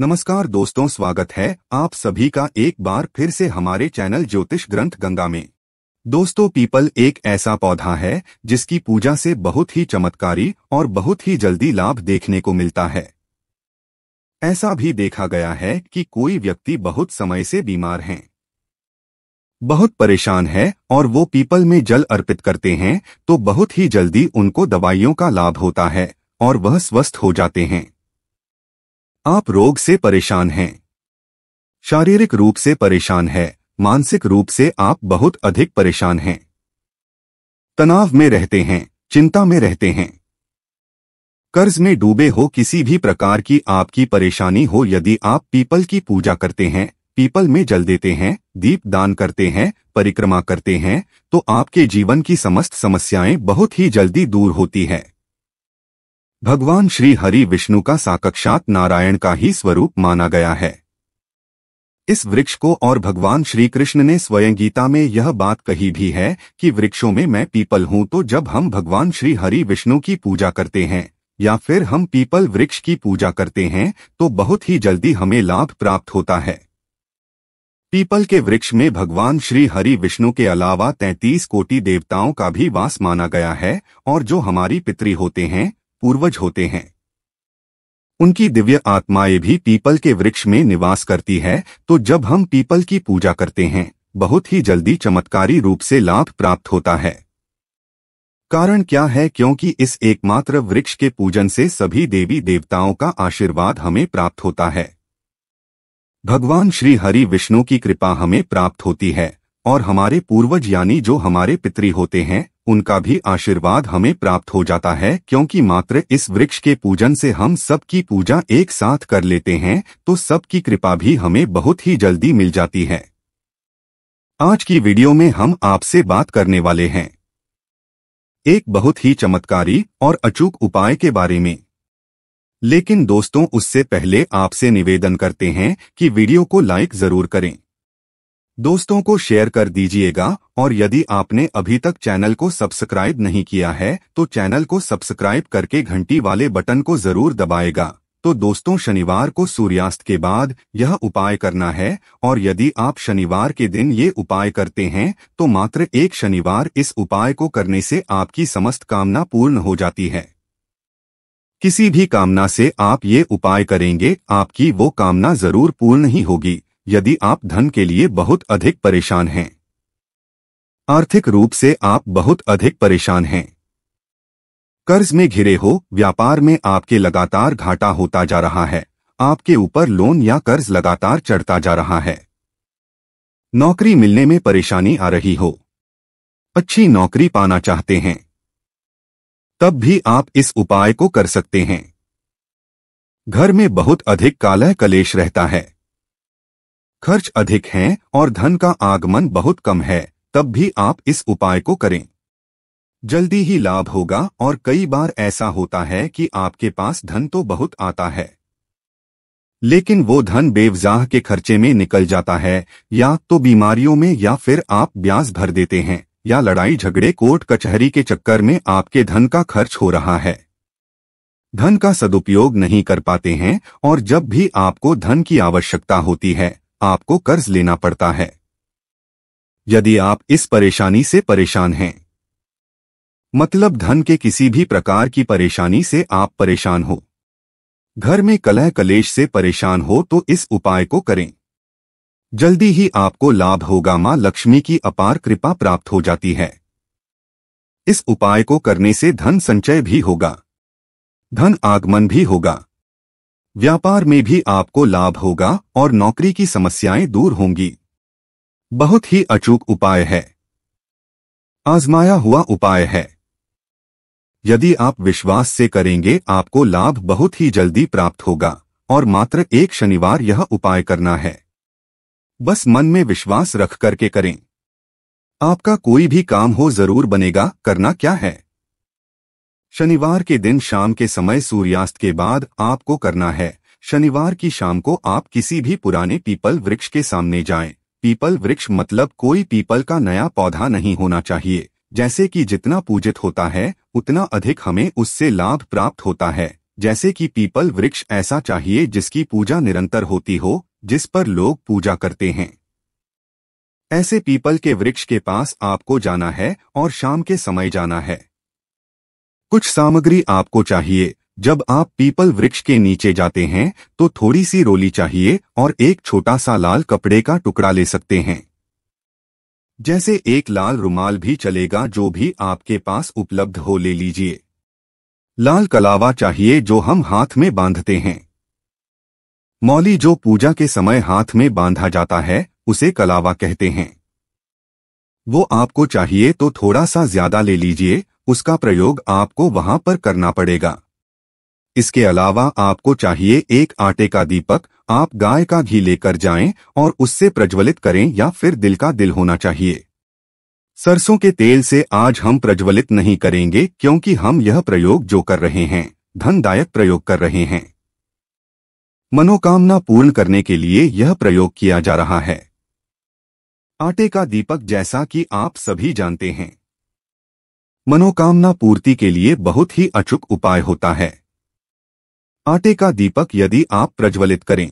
नमस्कार दोस्तों स्वागत है आप सभी का एक बार फिर से हमारे चैनल ज्योतिष ग्रंथ गंगा में दोस्तों पीपल एक ऐसा पौधा है जिसकी पूजा से बहुत ही चमत्कारी और बहुत ही जल्दी लाभ देखने को मिलता है ऐसा भी देखा गया है कि कोई व्यक्ति बहुत समय से बीमार हैं बहुत परेशान है और वो पीपल में जल अर्पित करते हैं तो बहुत ही जल्दी उनको दवाइयों का लाभ होता है और वह स्वस्थ हो जाते हैं आप रोग से परेशान हैं शारीरिक रूप से परेशान है मानसिक रूप से आप बहुत अधिक परेशान हैं तनाव में रहते हैं चिंता में रहते हैं कर्ज में डूबे हो किसी भी प्रकार की आपकी परेशानी हो यदि आप पीपल की पूजा करते हैं पीपल में जल देते हैं दीप दान करते हैं परिक्रमा करते हैं तो आपके जीवन की समस्त समस्याएं बहुत ही जल्दी दूर होती हैं भगवान श्री हरि विष्णु का साक्षात नारायण का ही स्वरूप माना गया है इस वृक्ष को और भगवान श्री कृष्ण ने स्वयं गीता में यह बात कही भी है कि वृक्षों में मैं पीपल हूं तो जब हम भगवान श्री हरि विष्णु की पूजा करते हैं या फिर हम पीपल वृक्ष की पूजा करते हैं तो बहुत ही जल्दी हमें लाभ प्राप्त होता है पीपल के वृक्ष में भगवान श्री हरि विष्णु के अलावा तैतीस कोटि देवताओं का भी वास माना गया है और जो हमारी पितरी होते हैं पूर्वज होते हैं उनकी दिव्य आत्माएं भी पीपल के वृक्ष में निवास करती है तो जब हम पीपल की पूजा करते हैं बहुत ही जल्दी चमत्कारी रूप से लाभ प्राप्त होता है कारण क्या है क्योंकि इस एकमात्र वृक्ष के पूजन से सभी देवी देवताओं का आशीर्वाद हमें प्राप्त होता है भगवान श्री हरि विष्णु की कृपा हमें प्राप्त होती है और हमारे पूर्वज यानी जो हमारे पितरी होते हैं उनका भी आशीर्वाद हमें प्राप्त हो जाता है क्योंकि मात्र इस वृक्ष के पूजन से हम सब की पूजा एक साथ कर लेते हैं तो सब की कृपा भी हमें बहुत ही जल्दी मिल जाती है आज की वीडियो में हम आपसे बात करने वाले हैं एक बहुत ही चमत्कारी और अचूक उपाय के बारे में लेकिन दोस्तों उससे पहले आपसे निवेदन करते हैं कि वीडियो को लाइक जरूर करें दोस्तों को शेयर कर दीजिएगा और यदि आपने अभी तक चैनल को सब्सक्राइब नहीं किया है तो चैनल को सब्सक्राइब करके घंटी वाले बटन को जरूर दबाएगा तो दोस्तों शनिवार को सूर्यास्त के बाद यह उपाय करना है और यदि आप शनिवार के दिन ये उपाय करते हैं तो मात्र एक शनिवार इस उपाय को करने से आपकी समस्त कामना पूर्ण हो जाती है किसी भी कामना से आप ये उपाय करेंगे आपकी वो कामना जरूर पूर्ण ही होगी यदि आप धन के लिए बहुत अधिक परेशान हैं आर्थिक रूप से आप बहुत अधिक परेशान हैं कर्ज में घिरे हो व्यापार में आपके लगातार घाटा होता जा रहा है आपके ऊपर लोन या कर्ज लगातार चढ़ता जा रहा है नौकरी मिलने में परेशानी आ रही हो अच्छी नौकरी पाना चाहते हैं तब भी आप इस उपाय को कर सकते हैं घर में बहुत अधिक कालह कलेश रहता है खर्च अधिक हैं और धन का आगमन बहुत कम है तब भी आप इस उपाय को करें जल्दी ही लाभ होगा और कई बार ऐसा होता है कि आपके पास धन तो बहुत आता है लेकिन वो धन बेवजाह के खर्चे में निकल जाता है या तो बीमारियों में या फिर आप ब्याज भर देते हैं या लड़ाई झगड़े कोर्ट कचहरी के चक्कर में आपके धन का खर्च हो रहा है धन का सदुपयोग नहीं कर पाते हैं और जब भी आपको धन की आवश्यकता होती है आपको कर्ज लेना पड़ता है यदि आप इस परेशानी से परेशान हैं मतलब धन के किसी भी प्रकार की परेशानी से आप परेशान हो घर में कलह कलेश से परेशान हो तो इस उपाय को करें जल्दी ही आपको लाभ होगा मां लक्ष्मी की अपार कृपा प्राप्त हो जाती है इस उपाय को करने से धन संचय भी होगा धन आगमन भी होगा व्यापार में भी आपको लाभ होगा और नौकरी की समस्याएं दूर होंगी बहुत ही अचूक उपाय है आजमाया हुआ उपाय है यदि आप विश्वास से करेंगे आपको लाभ बहुत ही जल्दी प्राप्त होगा और मात्र एक शनिवार यह उपाय करना है बस मन में विश्वास रख करके करें आपका कोई भी काम हो जरूर बनेगा करना क्या है शनिवार के दिन शाम के समय सूर्यास्त के बाद आपको करना है शनिवार की शाम को आप किसी भी पुराने पीपल वृक्ष के सामने जाएं। पीपल वृक्ष मतलब कोई पीपल का नया पौधा नहीं होना चाहिए जैसे कि जितना पूजित होता है उतना अधिक हमें उससे लाभ प्राप्त होता है जैसे कि पीपल वृक्ष ऐसा चाहिए जिसकी पूजा निरंतर होती हो जिस पर लोग पूजा करते हैं ऐसे पीपल के वृक्ष के पास आपको जाना है और शाम के समय जाना है कुछ सामग्री आपको चाहिए जब आप पीपल वृक्ष के नीचे जाते हैं तो थोड़ी सी रोली चाहिए और एक छोटा सा लाल कपड़े का टुकड़ा ले सकते हैं जैसे एक लाल रुमाल भी चलेगा जो भी आपके पास उपलब्ध हो ले लीजिए लाल कलावा चाहिए जो हम हाथ में बांधते हैं मौली जो पूजा के समय हाथ में बांधा जाता है उसे कलावा कहते हैं वो आपको चाहिए तो थोड़ा सा ज्यादा ले लीजिए उसका प्रयोग आपको वहां पर करना पड़ेगा इसके अलावा आपको चाहिए एक आटे का दीपक आप गाय का घी लेकर जाएं और उससे प्रज्वलित करें या फिर दिल का दिल होना चाहिए सरसों के तेल से आज हम प्रज्वलित नहीं करेंगे क्योंकि हम यह प्रयोग जो कर रहे हैं धनदायक प्रयोग कर रहे हैं मनोकामना पूर्ण करने के लिए यह प्रयोग किया जा रहा है आटे का दीपक जैसा कि आप सभी जानते हैं मनोकामना पूर्ति के लिए बहुत ही अचूक उपाय होता है आटे का दीपक यदि आप प्रज्वलित करें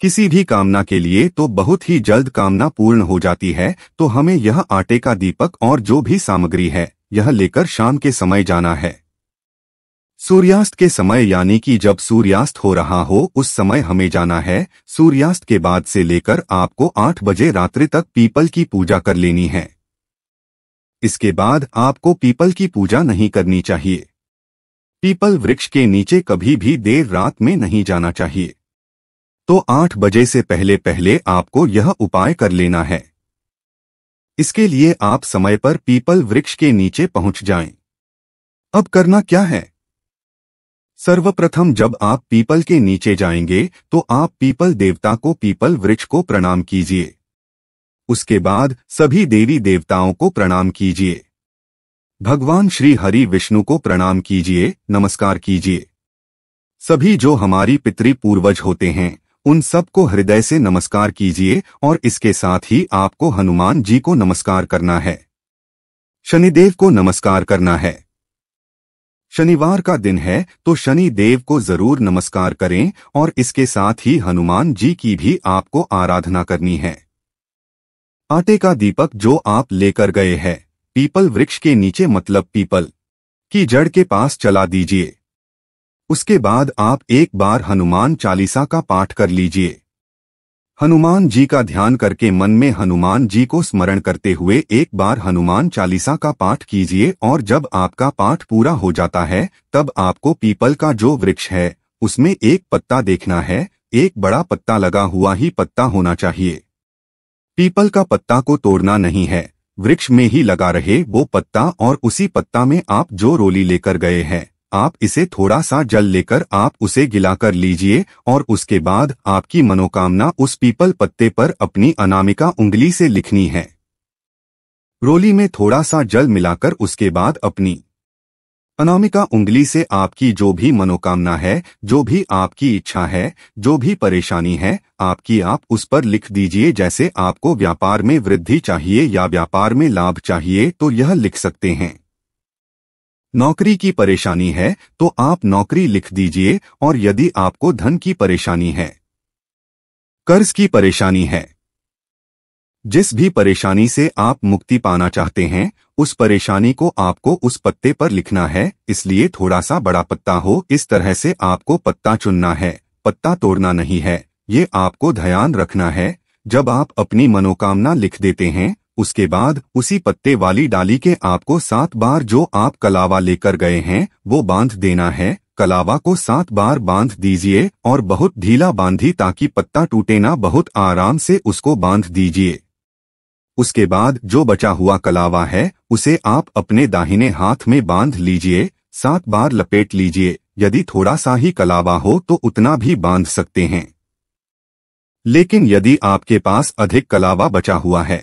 किसी भी कामना के लिए तो बहुत ही जल्द कामना पूर्ण हो जाती है तो हमें यह आटे का दीपक और जो भी सामग्री है यह लेकर शाम के समय जाना है सूर्यास्त के समय यानी कि जब सूर्यास्त हो रहा हो उस समय हमें जाना है सूर्यास्त के बाद से लेकर आपको आठ बजे रात्रि तक पीपल की पूजा कर लेनी है इसके बाद आपको पीपल की पूजा नहीं करनी चाहिए पीपल वृक्ष के नीचे कभी भी देर रात में नहीं जाना चाहिए तो आठ बजे से पहले पहले आपको यह उपाय कर लेना है इसके लिए आप समय पर पीपल वृक्ष के नीचे पहुंच जाएं। अब करना क्या है सर्वप्रथम जब आप पीपल के नीचे जाएंगे तो आप पीपल देवता को पीपल वृक्ष को प्रणाम कीजिए उसके बाद सभी देवी देवताओं को प्रणाम कीजिए भगवान श्री हरि विष्णु को प्रणाम कीजिए नमस्कार कीजिए सभी जो हमारी पितरी पूर्वज होते हैं उन सबको हृदय से नमस्कार कीजिए और इसके साथ ही आपको हनुमान जी को नमस्कार करना है शनिदेव को नमस्कार करना है शनिवार का दिन है तो शनि देव को जरूर नमस्कार करें और इसके साथ ही हनुमान जी की भी आपको आराधना करनी है आटे का दीपक जो आप लेकर गए हैं पीपल वृक्ष के नीचे मतलब पीपल की जड़ के पास चला दीजिए उसके बाद आप एक बार हनुमान चालीसा का पाठ कर लीजिए हनुमान जी का ध्यान करके मन में हनुमान जी को स्मरण करते हुए एक बार हनुमान चालीसा का पाठ कीजिए और जब आपका पाठ पूरा हो जाता है तब आपको पीपल का जो वृक्ष है उसमें एक पत्ता देखना है एक बड़ा पत्ता लगा हुआ ही पत्ता होना चाहिए पीपल का पत्ता को तोड़ना नहीं है वृक्ष में ही लगा रहे वो पत्ता और उसी पत्ता में आप जो रोली लेकर गए हैं आप इसे थोड़ा सा जल लेकर आप उसे गिलाकर लीजिए और उसके बाद आपकी मनोकामना उस पीपल पत्ते पर अपनी अनामिका उंगली से लिखनी है रोली में थोड़ा सा जल मिलाकर उसके बाद अपनी अनामिका उंगली से आपकी जो भी मनोकामना है जो भी आपकी इच्छा है जो भी परेशानी है आपकी आप उस पर लिख दीजिए जैसे आपको व्यापार में वृद्धि चाहिए या व्यापार में लाभ चाहिए तो यह लिख सकते हैं नौकरी की परेशानी है तो आप नौकरी लिख दीजिए और यदि आपको धन की परेशानी है कर्ज की परेशानी है जिस भी परेशानी से आप मुक्ति पाना चाहते हैं उस परेशानी को आपको उस पत्ते पर लिखना है इसलिए थोड़ा सा बड़ा पत्ता हो इस तरह से आपको पत्ता चुनना है पत्ता तोड़ना नहीं है ये आपको ध्यान रखना है जब आप अपनी मनोकामना लिख देते हैं उसके बाद उसी पत्ते वाली डाली के आपको सात बार जो आप कलावा लेकर गए हैं वो बांध देना है कलावा को सात बार बांध दीजिए और बहुत ढीला बांधी ताकि पत्ता टूटे ना बहुत आराम से उसको बांध दीजिए उसके बाद जो बचा हुआ कलावा है उसे आप अपने दाहिने हाथ में बांध लीजिए सात बार लपेट लीजिए यदि थोड़ा सा ही कलावा हो तो उतना भी बांध सकते हैं लेकिन यदि आपके पास अधिक कलावा बचा हुआ है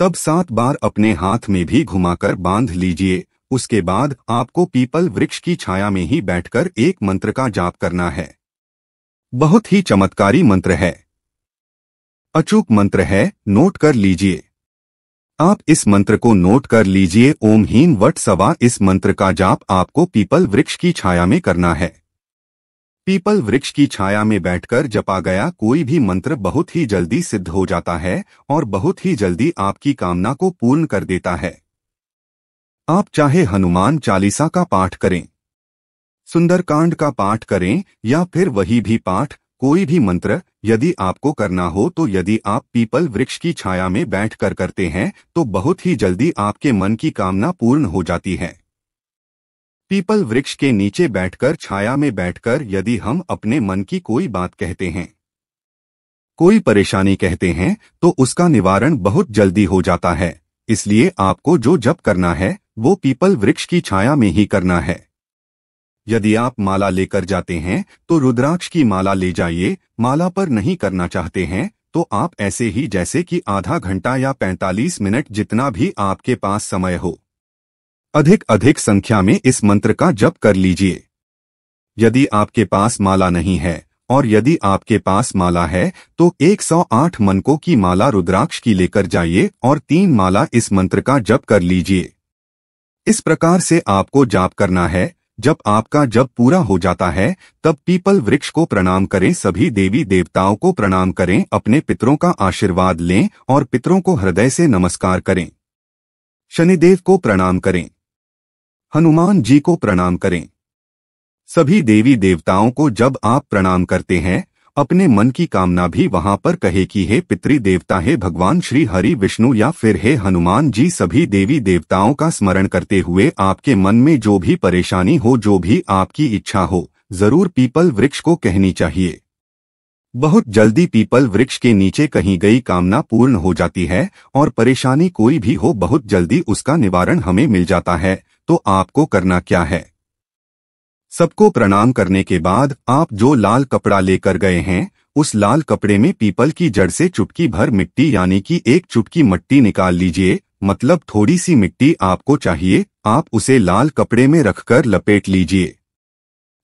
तब सात बार अपने हाथ में भी घुमाकर बांध लीजिए उसके बाद आपको पीपल वृक्ष की छाया में ही बैठकर एक मंत्र का जाप करना है बहुत ही चमत्कारी मंत्र है अचूक मंत्र है नोट कर लीजिए आप इस मंत्र को नोट कर लीजिए ओम हीन वट सवा इस मंत्र का जाप आपको पीपल वृक्ष की छाया में करना है पीपल वृक्ष की छाया में बैठकर जपा गया कोई भी मंत्र बहुत ही जल्दी सिद्ध हो जाता है और बहुत ही जल्दी आपकी कामना को पूर्ण कर देता है आप चाहे हनुमान चालीसा का पाठ करें सुंदरकांड का पाठ करें या फिर वही भी पाठ कोई भी मंत्र यदि आपको करना हो तो यदि आप पीपल वृक्ष की छाया में बैठकर करते हैं तो बहुत ही जल्दी आपके मन की कामना पूर्ण हो जाती है पीपल वृक्ष के नीचे बैठकर छाया में बैठकर यदि हम अपने मन की कोई बात कहते हैं कोई परेशानी कहते हैं तो उसका निवारण बहुत जल्दी हो जाता है इसलिए आपको जो जप करना है वो पीपल वृक्ष की छाया में ही करना है यदि आप माला लेकर जाते हैं तो रुद्राक्ष की माला ले जाइए माला पर नहीं करना चाहते हैं तो आप ऐसे ही जैसे कि आधा घंटा या 45 मिनट जितना भी आपके पास समय हो अधिक अधिक संख्या में इस मंत्र का जप कर लीजिए यदि आपके पास माला नहीं है और यदि आपके पास माला है तो 108 मनकों की माला रुद्राक्ष की लेकर जाइए और तीन माला इस मंत्र का जप कर लीजिए इस प्रकार से आपको जाप करना है जब आपका जब पूरा हो जाता है तब पीपल वृक्ष को प्रणाम करें सभी देवी देवताओं को प्रणाम करें अपने पितरों का आशीर्वाद लें और पितरों को हृदय से नमस्कार करें शनिदेव को प्रणाम करें हनुमान जी को प्रणाम करें सभी देवी देवताओं को जब आप प्रणाम करते हैं अपने मन की कामना भी वहां पर कहे कि हे पितरी देवता हे भगवान श्री हरि विष्णु या फिर हे हनुमान जी सभी देवी देवताओं का स्मरण करते हुए आपके मन में जो भी परेशानी हो जो भी आपकी इच्छा हो जरूर पीपल वृक्ष को कहनी चाहिए बहुत जल्दी पीपल वृक्ष के नीचे कहीं गई कामना पूर्ण हो जाती है और परेशानी कोई भी हो बहुत जल्दी उसका निवारण हमें मिल जाता है तो आपको करना क्या है सबको प्रणाम करने के बाद आप जो लाल कपड़ा लेकर गए हैं उस लाल कपड़े में पीपल की जड़ से चुटकी भर मिट्टी यानी कि एक चुटकी मिट्टी निकाल लीजिए मतलब थोड़ी सी मिट्टी आपको चाहिए आप उसे लाल कपड़े में रखकर लपेट लीजिए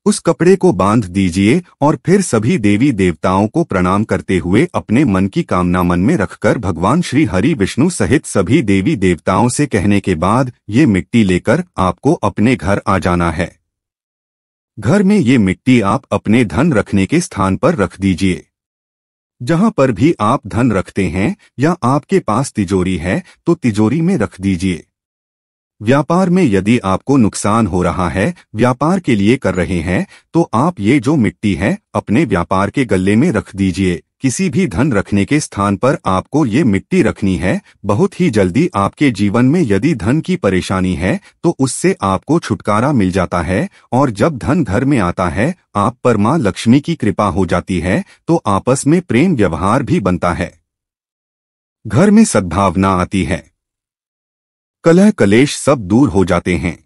उस कपड़े को बांध दीजिए और फिर सभी देवी देवताओं को प्रणाम करते हुए अपने मन की कामना मन में रखकर भगवान श्री हरि विष्णु सहित सभी देवी देवताओं से कहने के बाद ये मिट्टी लेकर आपको अपने घर आ जाना है घर में ये मिट्टी आप अपने धन रखने के स्थान पर रख दीजिए जहां पर भी आप धन रखते हैं या आपके पास तिजोरी है तो तिजोरी में रख दीजिए व्यापार में यदि आपको नुकसान हो रहा है व्यापार के लिए कर रहे हैं तो आप ये जो मिट्टी है अपने व्यापार के गले में रख दीजिए किसी भी धन रखने के स्थान पर आपको ये मिट्टी रखनी है बहुत ही जल्दी आपके जीवन में यदि धन की परेशानी है तो उससे आपको छुटकारा मिल जाता है और जब धन घर में आता है आप पर माँ लक्ष्मी की कृपा हो जाती है तो आपस में प्रेम व्यवहार भी बनता है घर में सद्भावना आती है कलह कलेश सब दूर हो जाते हैं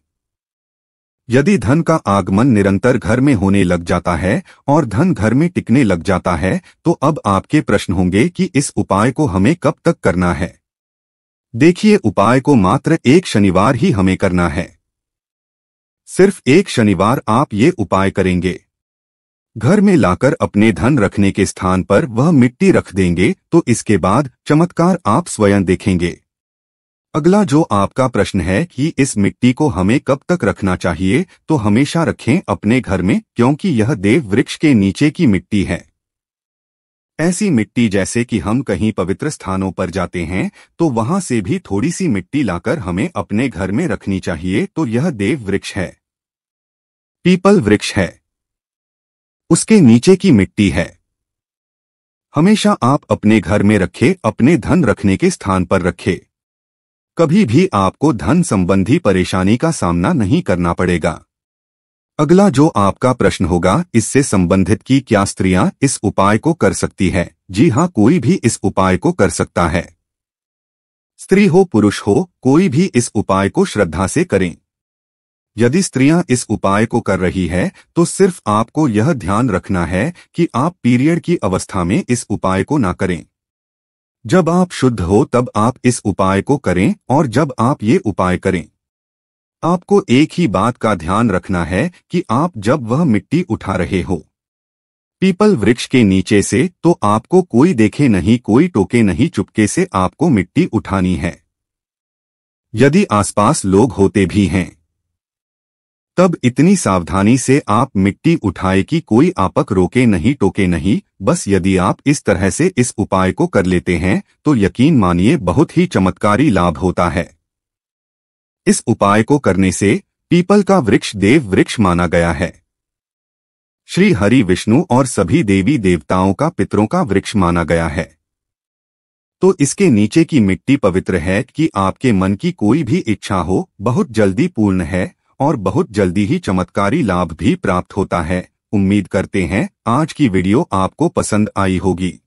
यदि धन का आगमन निरंतर घर में होने लग जाता है और धन घर में टिकने लग जाता है तो अब आपके प्रश्न होंगे कि इस उपाय को हमें कब तक करना है देखिए उपाय को मात्र एक शनिवार ही हमें करना है सिर्फ एक शनिवार आप ये उपाय करेंगे घर में लाकर अपने धन रखने के स्थान पर वह मिट्टी रख देंगे तो इसके बाद चमत्कार आप स्वयं देखेंगे अगला जो आपका प्रश्न है कि इस मिट्टी को हमें कब तक रखना चाहिए तो हमेशा रखें अपने घर में क्योंकि यह देव वृक्ष के नीचे की मिट्टी है ऐसी मिट्टी जैसे कि हम कहीं पवित्र स्थानों पर जाते हैं तो वहां से भी थोड़ी सी मिट्टी लाकर हमें अपने घर में रखनी चाहिए तो यह देव वृक्ष है पीपल वृक्ष है उसके नीचे की मिट्टी है हमेशा आप अपने घर में रखे अपने धन रखने के स्थान पर रखें कभी भी आपको धन संबंधी परेशानी का सामना नहीं करना पड़ेगा अगला जो आपका प्रश्न होगा इससे संबंधित कि क्या स्त्रियां इस उपाय को कर सकती है जी हाँ कोई भी इस उपाय को कर सकता है स्त्री हो पुरुष हो कोई भी इस उपाय को श्रद्धा से करें यदि स्त्रियां इस उपाय को कर रही है तो सिर्फ आपको यह ध्यान रखना है कि आप पीरियड की अवस्था में इस उपाय को ना करें जब आप शुद्ध हो तब आप इस उपाय को करें और जब आप ये उपाय करें आपको एक ही बात का ध्यान रखना है कि आप जब वह मिट्टी उठा रहे हो पीपल वृक्ष के नीचे से तो आपको कोई देखे नहीं कोई टोके नहीं चुपके से आपको मिट्टी उठानी है यदि आसपास लोग होते भी हैं तब इतनी सावधानी से आप मिट्टी उठाए कि कोई आपक रोके नहीं टोके नहीं बस यदि आप इस तरह से इस उपाय को कर लेते हैं तो यकीन मानिए बहुत ही चमत्कारी लाभ होता है इस उपाय को करने से पीपल का वृक्ष देव वृक्ष माना गया है श्री हरि विष्णु और सभी देवी देवताओं का पितरों का वृक्ष माना गया है तो इसके नीचे की मिट्टी पवित्र है कि आपके मन की कोई भी इच्छा हो बहुत जल्दी पूर्ण है और बहुत जल्दी ही चमत्कारी लाभ भी प्राप्त होता है उम्मीद करते हैं आज की वीडियो आपको पसंद आई होगी